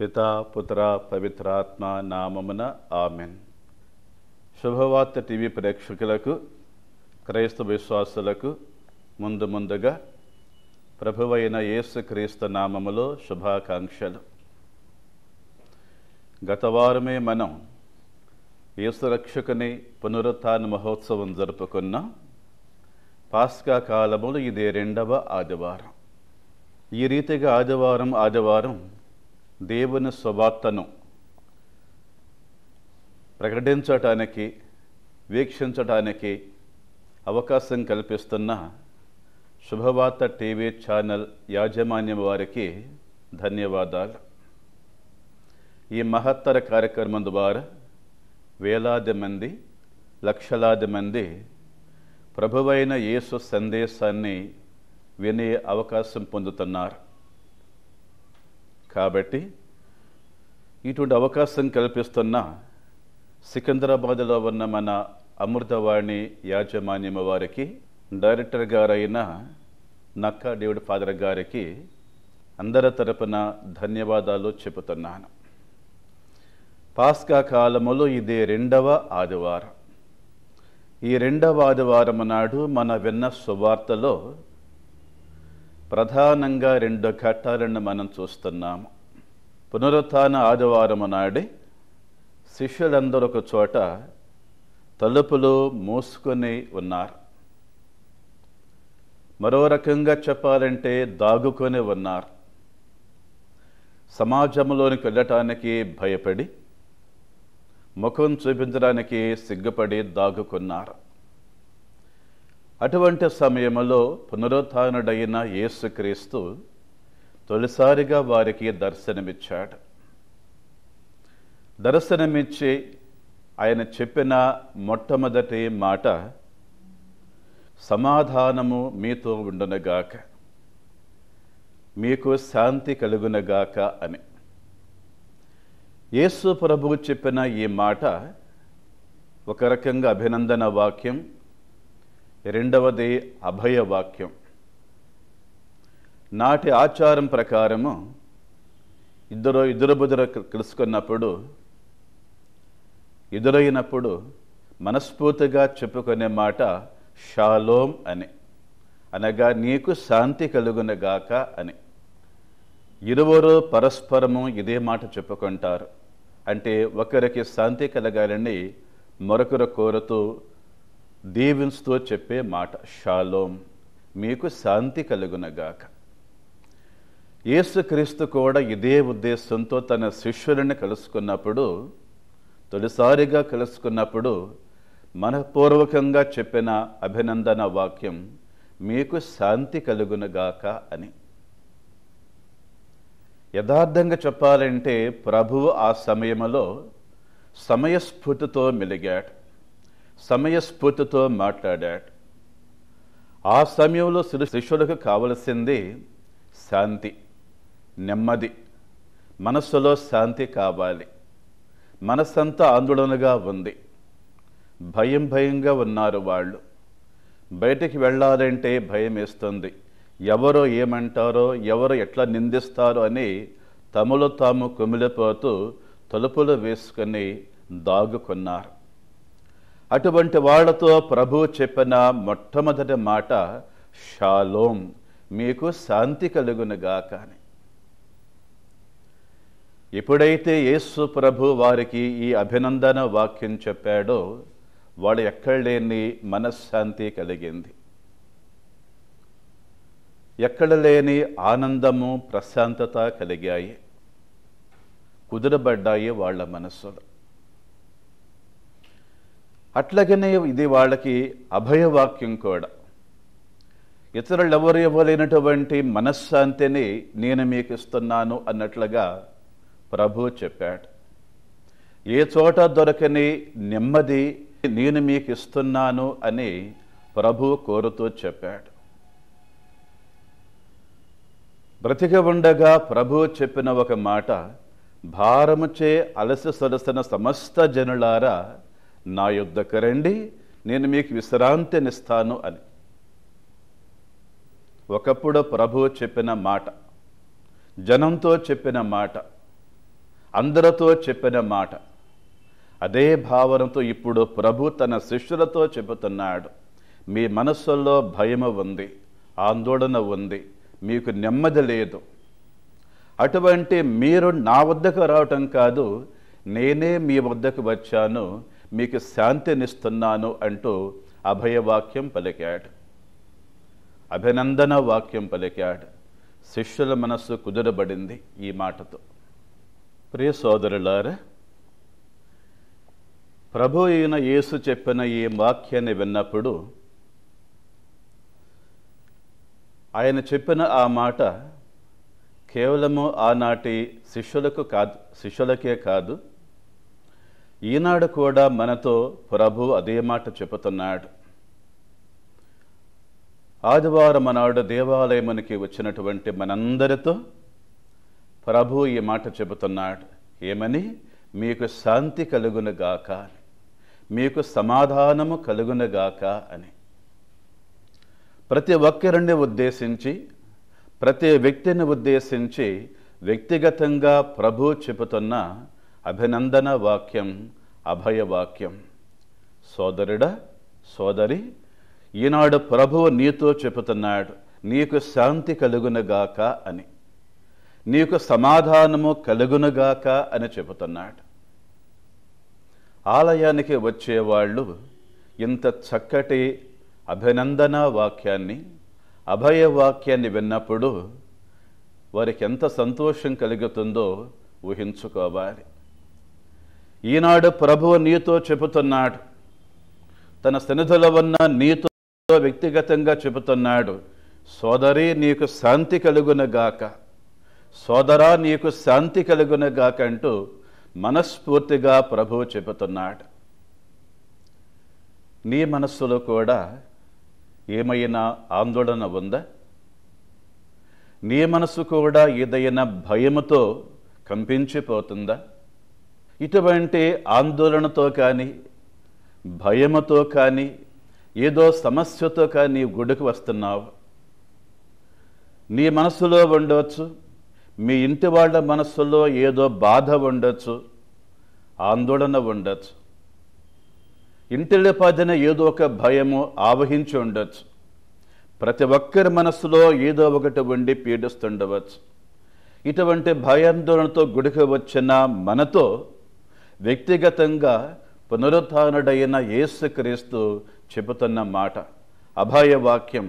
పిత పుత్ర పవిత్రాత్మ నామమున ఆమెన్ శుభవార్త టీవీ ప్రేక్షకులకు క్రైస్తవ విశ్వాసులకు ముందు ముందుగా ప్రభువైన యేసుక్రీస్తు నామములో శుభాకాంక్షలు గత వారమే మనం యేసురక్షకుని పునరుత్న మహోత్సవం జరుపుకున్నాం పాస్కా కాలములు ఇదే రెండవ ఆదివారం ఈ రీతిగా ఆదివారం ఆదివారం దేవుని స్వభాత్తను ప్రకటించటానికి వీక్షించటానికి అవకాశం కల్పిస్తున్న శుభవార్త టీవీ ఛానల్ యాజమాన్యం వారికి ధన్యవాదాలు ఈ మహత్తర కార్యక్రమం ద్వారా వేలాది మంది లక్షలాది మంది ప్రభువైన యేసు సందేశాన్ని వినే అవకాశం పొందుతున్నారు కాబట్టి ఇటువంటి అవకాశం కల్పిస్తున్న సికింద్రాబాద్లో ఉన్న మన అమృతవాణి యాజమాన్యం వారికి డైరెక్టర్ గారైన నక్కా డేవిడ్ ఫాదర్ గారికి అందరి తరపున ధన్యవాదాలు చెబుతున్నాను పాస్కా కాలములో ఇది రెండవ ఆదివారం ఈ రెండవ ఆదివారం నాడు మన విన్న సువార్తలో ప్రధానంగా రెండు ఘట్టాలను మనం చూస్తున్నాము పునరుత్న ఆదివారం నాడే శిష్యులందరూ ఒక చోట తలుపులు మూసుకొని ఉన్నారు మరో రకంగా చెప్పాలంటే దాగుకొని ఉన్నారు సమాజంలోనికి వెళ్ళటానికి భయపడి ముఖం చూపించడానికి సిగ్గుపడి దాగుకున్నారు అటువంటి సమయంలో పునరుత్డైన యేసుక్రీస్తు తొలిసారిగా వారికి దర్శనమిచ్చాడు దర్శనమిచ్చి ఆయన చెప్పిన మొట్టమొదటి మాట సమాధానము మీతో ఉండునగాక మీకు శాంతి కలుగునగాక అని యేసు ప్రభు చెప్పిన ఈ మాట ఒక రకంగా అభినందన వాక్యం రెండవది అభయవాక్యం నాటి ఆచారం ప్రకారము ఇద్దరు ఇద్దరు బుదర కలుసుకున్నప్పుడు ఎదురైనప్పుడు మనస్ఫూర్తిగా చెప్పుకునే మాట షాలోం అని అనగా నీకు శాంతి కలుగునగాక అని ఇరువురు పరస్పరము ఇదే మాట చెప్పుకుంటారు అంటే ఒకరికి శాంతి కలగాలని మరొకరు కోరుతూ దీవెన్స్తో చెప్పే మాట షాలోం మీకు శాంతి కలుగునగాక యేసుక్రీస్తు కూడా ఇదే ఉద్దేశంతో తన శిష్యులను కలుసుకున్నప్పుడు తొలిసారిగా కలుసుకున్నప్పుడు మనపూర్వకంగా చెప్పిన అభినందన వాక్యం మీకు శాంతి కలుగునగాక అని యథార్థంగా చెప్పాలంటే ప్రభువు ఆ సమయంలో సమయస్ఫూర్తితో మెలిగాడు సమయస్ఫూర్తితో మాట్లాడాడు ఆ సమయంలో శిష్యులకు కావలసింది శాంతి నెమ్మది మనస్సులో శాంతి కావాలి మనస్సంతా ఆందోళనగా ఉంది భయం భయంగా ఉన్నారు వాళ్ళు బయటికి వెళ్ళాలంటే భయం వేస్తుంది ఎవరో ఏమంటారో ఎవరు ఎట్లా నిందిస్తారో అని తమలో తాము కుమిలిపోతూ తలుపులు వేసుకొని దాగుకున్నారు అటువంటి వాళ్లతో ప్రభు చెప్పిన మొట్టమొదటి మాట షాలోం మీకు శాంతి కలుగునుగాక అని ఎప్పుడైతే యేసు ప్రభు వారికి ఈ అభినందన వాక్యం చెప్పాడో వాళ్ళు ఎక్కడ లేని మనశ్శాంతి కలిగింది ఎక్కడ లేని ఆనందము ప్రశాంతత కలిగాయి కుదురబడ్డాయి వాళ్ళ మనస్సులు అట్లాగనే ఇది వాళ్ళకి అభయవాక్యం కూడా ఇతరులు ఎవరు ఇవ్వలేనటువంటి మనశ్శాంతిని నేను మీకు ఇస్తున్నాను అన్నట్లుగా ప్రభు చెప్పాడు ఏ చోట దొరకని నెమ్మది నేను మీకు ఇస్తున్నాను అని ప్రభు కోరుతూ చెప్పాడు బ్రతిక ఉండగా ప్రభు చెప్పిన ఒక మాట భారముచే అలసి సొలసిన సమస్త జనులారా నా యుద్ధకు రండి నేను మీకు విశ్రాంతినిస్తాను అని ఒకప్పుడు ప్రభువు చెప్పిన మాట జనంతో చెప్పిన మాట అందరితో చెప్పిన మాట అదే భావనతో ఇప్పుడు ప్రభు తన శిష్యులతో చెబుతున్నాడు మీ మనస్సుల్లో భయం ఉంది ఆందోళన ఉంది మీకు నెమ్మది లేదు అటువంటి మీరు నా వద్దకు రావటం కాదు నేనే మీ వద్దకు వచ్చాను మీకు శాంతినిస్తున్నాను అంటూ అభయవాక్యం పలికాడు అభినందన వాక్యం పలికాడు శిష్యుల మనస్సు కుదురబడింది ఈ మాటతో ప్రియ సోదరులారా ప్రభు అయిన యేసు చెప్పిన ఈ వాక్యాన్ని విన్నప్పుడు ఆయన చెప్పిన ఆ మాట కేవలము ఆనాటి శిష్యులకు కాదు శిష్యులకే కాదు ఈనాడు కూడా మనతో ప్రభు అదే మాట చెబుతున్నాడు ఆదివారం నాడు దేవాలయమునికి వచ్చినటువంటి మనందరితో ప్రభు ఈ మాట చెబుతున్నాడు ఏమని మీకు శాంతి కలుగునుగాక మీకు సమాధానము కలుగునుగాక అని ప్రతి ఒక్కరిని ఉద్దేశించి ప్రతి వ్యక్తిని ఉద్దేశించి వ్యక్తిగతంగా ప్రభు చెబుతున్న అభినందన వాక్యం అభయవాక్యం సోదరుడ సోదరి ఈనాడు ప్రభువు నీతో చెబుతున్నాడు నీకు శాంతి కలుగునగాక అని నీకు సమాధానము కలుగునగాక అని చెబుతున్నాడు ఆలయానికి వచ్చేవాళ్ళు ఇంత చక్కటి అభినందన వాక్యాన్ని అభయవాక్యాన్ని విన్నప్పుడు వారికి ఎంత సంతోషం కలుగుతుందో ఊహించుకోవాలి ఈనాడు ప్రభువు నీతో చెబుతున్నాడు తన స్నేహితుల ఉన్న నీతో వ్యక్తిగతంగా చెబుతున్నాడు సోదరి నీకు శాంతి కలుగునగాక సోదరా నీకు శాంతి కలుగునగాక అంటూ మనస్ఫూర్తిగా ప్రభువు చెబుతున్నాడు నీ మనస్సులో కూడా ఏమైనా ఆందోళన ఉందా నీ మనసు కూడా ఏదైనా భయముతో కంపించిపోతుందా ఇటువంటి ఆందోళనతో కానీ భయముతో కానీ ఏదో సమస్యతో కానీ గుడికి వస్తున్నావు నీ మనసులో ఉండవచ్చు మీ ఇంటి వాళ్ళ మనస్సులో ఏదో బాధ ఉండొచ్చు ఆందోళన ఉండొచ్చు ఇంటిలో పదిన ఏదో ఒక భయము ఆవహించి ఉండొచ్చు ప్రతి ఒక్కరి మనస్సులో ఏదో ఒకటి ఉండి పీడిస్తుండవచ్చు ఇటువంటి భయాందోళనతో గుడికి వచ్చిన మనతో వ్యక్తిగతంగా పునరుత్డైన క్రీస్తు చెబుతున్న మాట అభయవాక్యం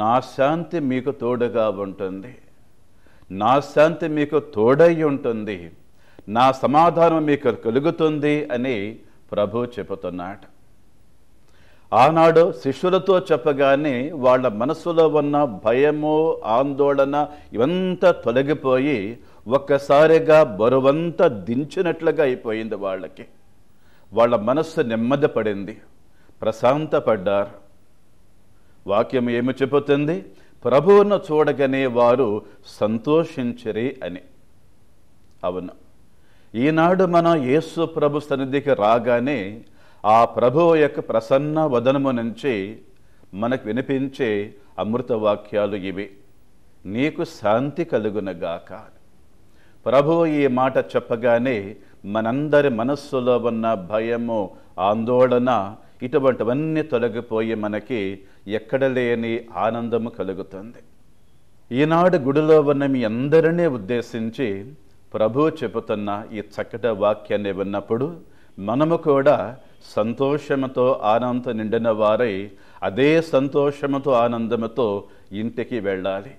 నా శాంతి మీకు తోడుగా ఉంటుంది నా శాంతి మీకు తోడై ఉంటుంది నా సమాధానం మీకు కలుగుతుంది అని ప్రభు చెబుతున్నాడు ఆనాడు శిష్యులతో చెప్పగానే వాళ్ళ మనసులో ఉన్న భయము ఆందోళన ఇవంతా తొలగిపోయి ఒక్కసారిగా బరువంతా దించినట్లుగా అయిపోయింది వాళ్ళకి వాళ్ళ మనస్సు నెమ్మది పడింది ప్రశాంతపడ్డారు వాక్యం ఏమి చెబుతుంది ప్రభువును చూడగానే వారు సంతోషించరి అని అవును ఈనాడు మనం యేసు ప్రభు సన్నిధికి రాగానే ఆ ప్రభువు యొక్క ప్రసన్న వదనము నుంచి మనకు వినిపించే అమృత వాక్యాలు ఇవి నీకు శాంతి కలుగునగాక ప్రభువు ఈ మాట చెప్పగానే మనందరి మనస్సులో ఉన్న భయము ఆందోళన ఇటువంటివన్నీ తొలగిపోయి మనకి ఎక్కడ లేని ఆనందము కలుగుతుంది ఈనాడు గుడిలో ఉన్న మీ అందరినీ ఉద్దేశించి ప్రభు చెబుతున్న ఈ చక్కటి వాక్యాన్ని విన్నప్పుడు మనము కూడా సంతోషముతో ఆనంద నిండిన వారై అదే సంతోషముతో ఆనందముతో ఇంటికి వెళ్ళాలి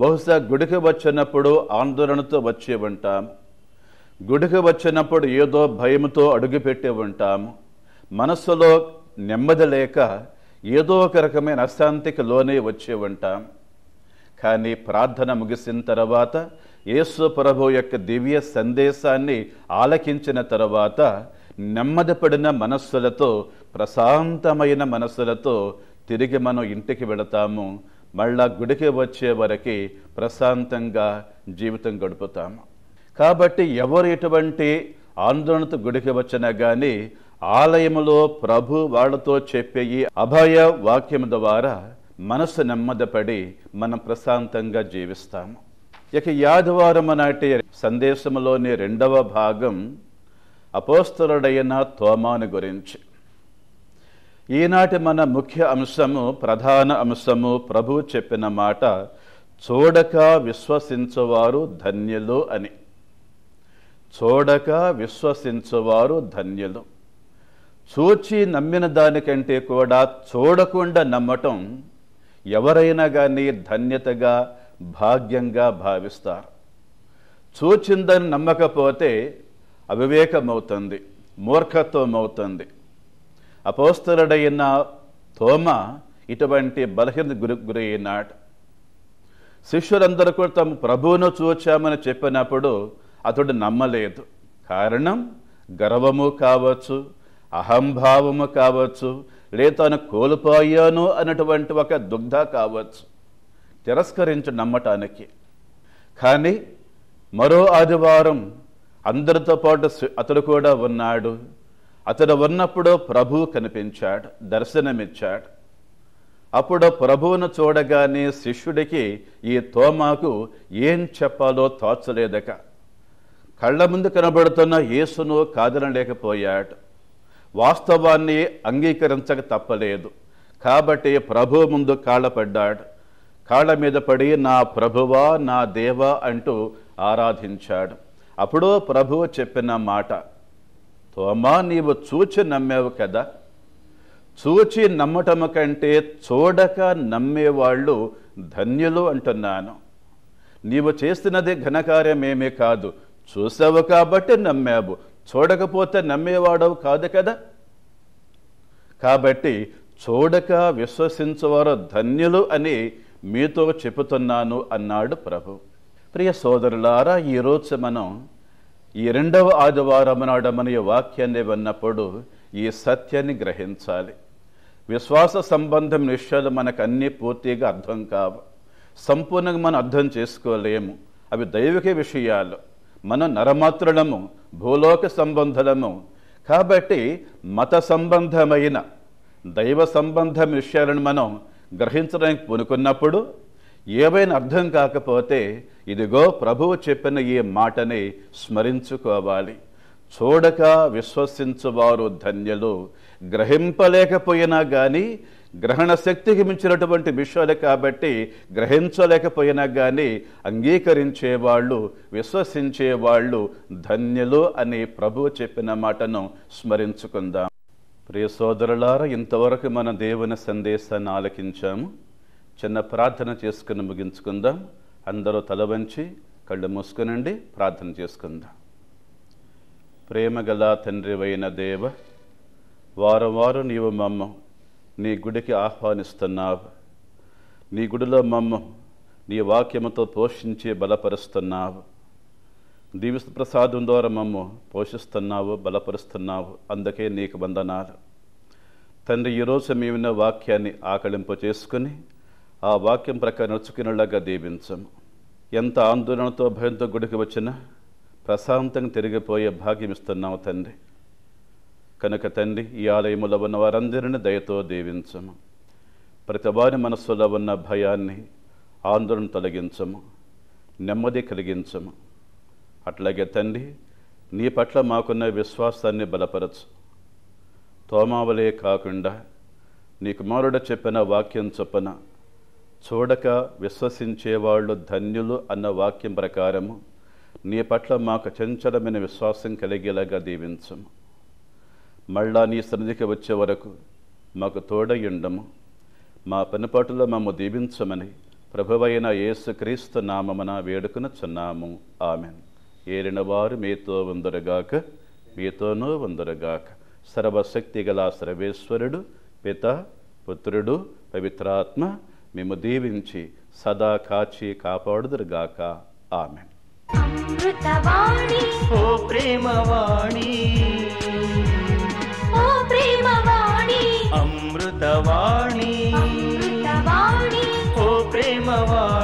బహుశా గుడికి వచ్చినప్పుడు ఆందోళనతో వచ్చి ఉంటాం గుడికి వచ్చినప్పుడు ఏదో భయంతో అడుగుపెట్టి ఉంటాము మనస్సులో నెమ్మది లేక ఏదో ఒక రకమైన అశాంతికి లోనే వచ్చి ఉంటాం కానీ ప్రార్థన ముగిసిన తర్వాత యేసు ప్రభు యొక్క దివ్య సందేశాన్ని ఆలకించిన తర్వాత నెమ్మదిపడిన మనస్సులతో ప్రశాంతమైన మనస్సులతో తిరిగి మనం ఇంటికి వెళతాము మళ్ళా గుడికి వచ్చే వరకు ప్రశాంతంగా జీవితం గడుపుతాము కాబట్టి ఎవరు ఎటువంటి ఆందోళనతో గుడికి వచ్చినా కానీ ఆలయంలో ప్రభు వాళ్ళతో చెప్పే ఈ అభయ వాక్యం ద్వారా మనసు నెమ్మదపడి మనం ప్రశాంతంగా జీవిస్తాము ఇక యాదవారం నాటి సందేశంలోని రెండవ భాగం అపోస్తరుడైన తోమాను గురించి ఈనాటి మన ముఖ్య అంశము ప్రధాన అంశము ప్రభు చెప్పిన మాట చూడక విశ్వసించువారు ధన్యులు అని చూడక విశ్వసించువారు ధన్యులు చూచి నమ్మిన దానికంటే కూడా చూడకుండా నమ్మటం ఎవరైనా కానీ ధన్యతగా భాగ్యంగా భావిస్తారు చూచిందని నమ్మకపోతే అవివేకమవుతుంది మూర్ఖత్వం అవుతుంది అపోస్తరుడైన తోమ ఇటువంటి బలహీన గురి గురయ్యినాడు శిష్యులందరూ కూడా తమ ప్రభువును చూచామని చెప్పినప్పుడు అతడు నమ్మలేదు కారణం గర్వము కావచ్చు అహంభావము కావచ్చు లేదా కోల్పోయాను అన్నటువంటి ఒక దుగ్ధ కావచ్చు తిరస్కరించు నమ్మటానికి కానీ మరో ఆదివారం అందరితో పాటు అతడు కూడా ఉన్నాడు అతడు ఉన్నప్పుడు ప్రభు కనిపించాడు దర్శనమిచ్చాడు అప్పుడు ప్రభువును చూడగానే శిష్యుడికి ఈ తోమాకు ఏం చెప్పాలో తోచలేదక కళ్ళ ముందు కనబడుతున్న యేసును కాదనలేకపోయాడు వాస్తవాన్ని అంగీకరించక తప్పలేదు కాబట్టి ప్రభు ముందు కాళ్ళపడ్డాడు కాళ్ళ మీద పడి నా ప్రభువా నా దేవా అంటూ ఆరాధించాడు అప్పుడు ప్రభువు చెప్పిన మాట తోమా నీవు చూచి నమ్మావు కదా చూచి నమ్మటము కంటే చూడక నమ్మేవాళ్ళు ధన్యులు అంటున్నాను నీవు చేస్తున్నది ఘనకార్యమేమీ కాదు చూసావు కాబట్టి నమ్మావు చూడకపోతే నమ్మేవాడవు కాదు కదా కాబట్టి చూడక విశ్వసించేవారు ధన్యులు అని మీతో చెబుతున్నాను అన్నాడు ప్రభు ప్రియ సోదరులారా ఈరోజు మనం ఈ రెండవ ఆదివారం నాడు మన వాక్యాన్ని విన్నప్పుడు ఈ సత్యాన్ని గ్రహించాలి విశ్వాస సంబంధం విషయాలు మనకు అన్నీ పూర్తిగా అర్థం కావు సంపూర్ణంగా మనం అర్థం చేసుకోలేము అవి దైవిక విషయాలు మన నరమాత్రులము భూలోక సంబంధము కాబట్టి మత సంబంధమైన దైవ సంబంధం విషయాలను మనం గ్రహించడానికి పునుకున్నప్పుడు ఏవైనా అర్థం కాకపోతే ఇదిగో ప్రభువు చెప్పిన ఈ మాటని స్మరించుకోవాలి చూడక విశ్వసించువారు ధన్యులు గ్రహింపలేకపోయినా కానీ గ్రహణ శక్తికి మించినటువంటి విషయాలు కాబట్టి గ్రహించలేకపోయినా కానీ అంగీకరించేవాళ్ళు విశ్వసించేవాళ్ళు ధన్యులు అని ప్రభువు చెప్పిన మాటను స్మరించుకుందాం ప్రియ సోదరులారా ఇంతవరకు మన దేవుని సందేశాన్ని ఆలకించాము చిన్న ప్రార్థన చేసుకుని ముగించుకుందాం అందరూ తల వంచి కళ్ళు మూసుకునండి ప్రార్థన చేసుకుందాం ప్రేమ గల తండ్రివైన దేవ వారం వారం నీవు మమ్మ నీ గుడికి ఆహ్వానిస్తున్నావు నీ గుడిలో మమ్మ నీ వాక్యముతో పోషించి బలపరుస్తున్నావు దీవిస్తు ప్రసాదం ద్వారా మమ్ము పోషిస్తున్నావు బలపరుస్తున్నావు అందుకే నీకు వందనాలు తండ్రి ఈరోజు మేమిన వాక్యాన్ని ఆకళింప చేసుకుని ఆ వాక్యం ప్రకారం నడుచుకునేలాగా దీవించము ఎంత ఆందోళనతో భయంతో గుడికి వచ్చినా ప్రశాంతంగా తిరిగిపోయే భాగ్యం ఇస్తున్నావు తండ్రి కనుక తండ్రి ఈ ఆలయములో ఉన్న వారందరినీ దయతో దీవించము ప్రతి వారి మనస్సులో ఉన్న భయాన్ని ఆందోళన తొలగించము నెమ్మది కలిగించము అట్లాగే తండ్రి నీ పట్ల మాకున్న విశ్వాసాన్ని బలపరచు తోమావలే కాకుండా నీ కుమారుడ చెప్పిన వాక్యం చొప్పన చూడక విశ్వసించేవాళ్ళు ధన్యులు అన్న వాక్యం ప్రకారము నీ పట్ల మాకు చంచలమైన విశ్వాసం కలిగేలాగా దీవించము మళ్ళా నీ సన్నిధికి వచ్చే వరకు మాకు తోడయుండము మా పనిపాటులో మేము దీవించమని ప్రభువైన యేసుక్రీస్తు నామమున వేడుకున చున్నాము ఆమెను ఏలినవారు మీతో వందరగాక మీతోనూ వందరగాక గల సర్వేశ్వరుడు పిత పుత్రుడు పవిత్రాత్మ మేము దీవించి సదా కాచి కాపాడుదురుగాక ఆమె ప్రేమవాణి అమృతవాణి ఓ ప్రేమవాణి